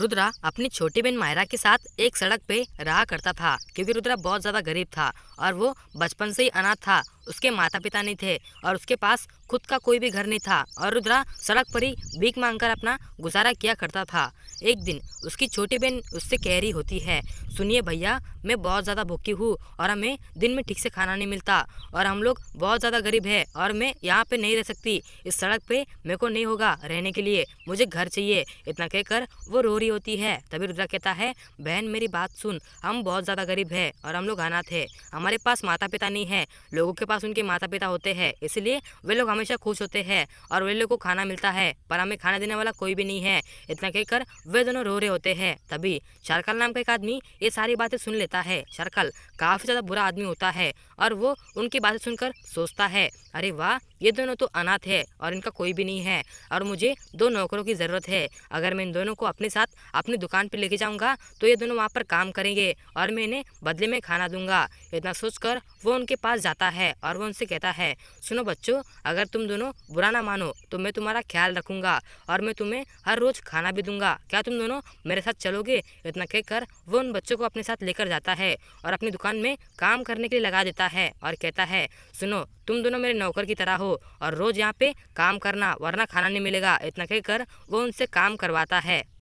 रुद्रा अपनी छोटी बहन मायरा के साथ एक सड़क पे रहा करता था क्योंकि रुद्रा बहुत ज्यादा गरीब था और वो बचपन से ही अनाथ था उसके माता पिता नहीं थे और उसके पास खुद का कोई भी घर नहीं था और रुद्रा सड़क पर ही भीख मांगकर अपना गुजारा किया करता था एक दिन उसकी छोटी बहन उससे कह रही होती है सुनिए भैया मैं बहुत ज़्यादा भूखी हूँ और हमें दिन में ठीक से खाना नहीं मिलता और हम लोग बहुत ज़्यादा गरीब है और मैं यहाँ पे नहीं रह सकती इस सड़क पे मेरे को नहीं होगा रहने के लिए मुझे घर चाहिए इतना कहकर वो रो रही होती है तभी रुद्रा कहता है बहन मेरी बात सुन हम बहुत ज़्यादा गरीब है और हम लोग अनाथ है हमारे पास माता पिता नहीं है लोगों के पास उनके माता पिता होते हैं इसलिए वे लोग हमेशा खुश होते हैं और वे लोग को खाना मिलता है पर हमें खाना देने वाला कोई भी नहीं है इतना कहकर वे दोनों रो रहे होते हैं तभी शारकल नाम का एक आदमी ये सारी बातें सुन लेता है शारकल काफ़ी ज़्यादा बुरा आदमी होता है और वो उनकी बातें सुनकर सोचता है अरे वाह ये दोनों तो अनाथ है और इनका कोई भी नहीं है और मुझे दो नौकरों की ज़रूरत है अगर मैं इन दोनों को अपने साथ अपनी दुकान पर लेके जाऊंगा तो ये दोनों वहाँ पर काम करेंगे और मैं इन्हें बदले में खाना दूंगा इतना सोचकर वो उनके पास जाता है और वो उनसे कहता है सुनो बच्चों अगर तुम दोनों बुरा ना मानो तो मैं तुम्हारा ख्याल रखूँगा और मैं तुम्हें हर रोज़ खाना भी दूंगा क्या तुम दोनों मेरे साथ चलोगे इतना कहकर वो उन बच्चों को अपने साथ लेकर जाता है और अपनी दुकान में काम करने के लिए लगा देता है और कहता है सुनो तुम दोनों मेरे नौकर की तरह हो और रोज़ यहाँ पे काम करना वरना खाना नहीं मिलेगा इतना कहकर वो उनसे काम करवाता है